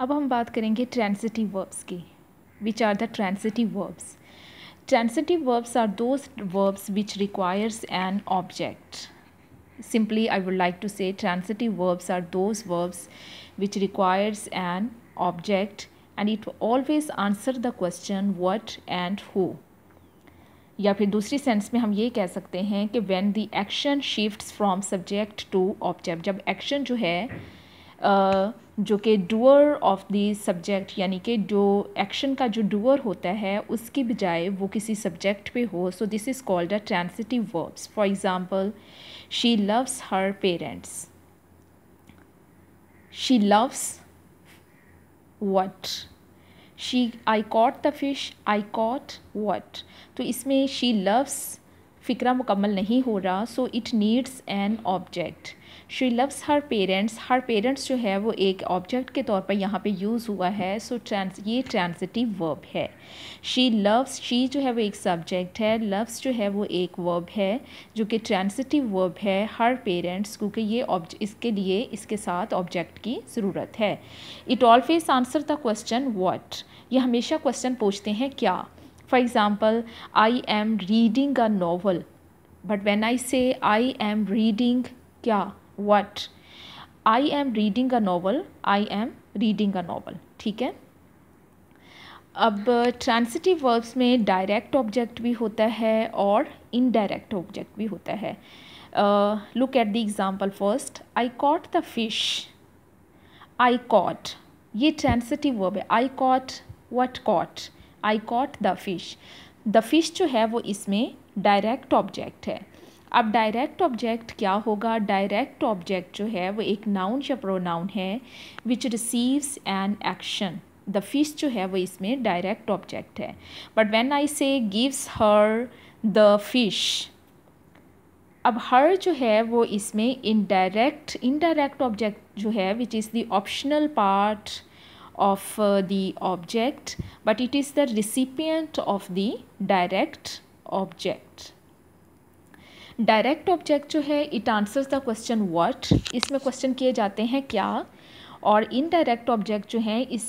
अब हम बात करेंगे ट्रांसिटिव वर्ब्स की which are the transitive verbs transitive verbs are those verbs which requires an object simply I would like to say transitive verbs are those verbs which requires an object and it always answer the question what and हो या फिर दूसरी sense में हम ये कह सकते हैं कि when the action shift from subject to object जब एक्शन जो है जो कि डूअर ऑफ दी सब्जेक्ट यानी कि जो एक्शन का जो डूअर होता है उसकी बजाय वो किसी सब्जेक्ट पे हो so this is called a transitive verbs for example she loves her parents she loves what she I caught the fish I caught what तो इसमें शी लव्स फ़िक्रा मुकम्मल नहीं हो रहा so it needs an object she loves her parents her parents जो है वो एक ऑब्जेक्ट के तौर पर यहाँ पे यूज़ हुआ है सो so, ट्रांस ये ट्रांसिटिव वर्ब है शी लव्स शी जो है वो एक सब्जेक्ट है लव्स जो है वो एक वर्ब है जो कि ट्रांसिटिव वर्ब है हर पेरेंट्स क्योंकि ये इसके लिए इसके साथ ऑब्जेक्ट की ज़रूरत है it always answer the question what ये हमेशा क्वेश्चन पूछते हैं क्या for example I am reading a novel but when I say I am reading क्या what I am reading a novel I am reading a novel ठीक है अब transitive verbs में डायरेक्ट ऑब्जेक्ट भी होता है और इनडायरेक्ट ऑब्जेक्ट भी होता है look at the example first I caught the fish I cot ये ट्रांसिटिव वर्ब है I caught what caught I caught the fish the fish जो है वो इसमें डायरेक्ट ऑब्जेक्ट है अब डायरेक्ट ऑब्जेक्ट क्या होगा डायरेक्ट ऑब्जेक्ट जो है वो एक नाउन या प्रोनाउन है which receives an action the fish जो है वो इसमें डायरेक्ट ऑब्जेक्ट है but when I say gives her the fish अब हर जो है वो इसमें इनडायरेक्ट इनडायरेक्ट ऑब्जेक्ट जो है which is the optional part of uh, the object but it is the recipient of the direct object direct object जो है it answers the question what इसमें क्वेश्चन किए जाते हैं क्या और इनडायरेक्ट ऑब्जेक्ट जो हैं इस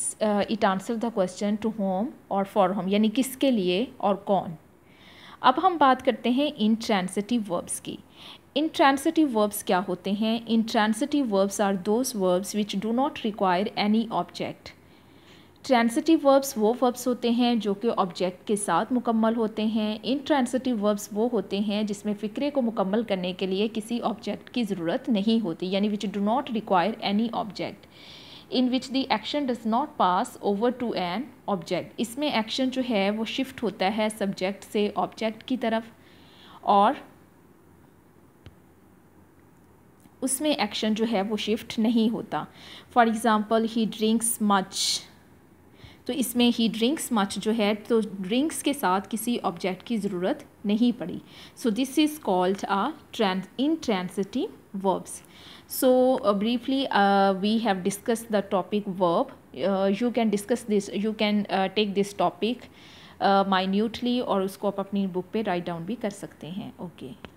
it answer the question to whom और फॉर होम यानी किसके लिए और कौन अब हम बात करते हैं इंट्रांसिटिव वर्ब्स की इंट्रांसिटिव वर्ब्स क्या होते हैं intransitive verbs are those verbs which do not require any object transitive verbs वो वर्ब्स होते हैं जो कि ऑब्जेक्ट के साथ मुकम्मल होते हैं इन ट्रांसिटिव वर्ब्स वो होते हैं जिसमें फ़िक्रे को मुकम्मल करने के लिए किसी ऑब्जेक्ट की ज़रूरत नहीं होती यानी which do not require any object in which the action does not pass over to an object इसमें एक्शन जो है वो शिफ्ट होता है सब्जेक्ट से ऑब्जेक्ट की तरफ और उसमें एक्शन जो है वो शिफ्ट नहीं होता for example he drinks much तो इसमें ही ड्रिंक्स मच जो है तो ड्रिंक्स के साथ किसी ऑब्जेक्ट की ज़रूरत नहीं पड़ी so this is called a trans intransitive verbs so briefly we have discuss the topic verb you can discuss this you can take this topic minutely और उसको आप अपनी बुक पे राइट डाउन भी कर सकते हैं ओके okay.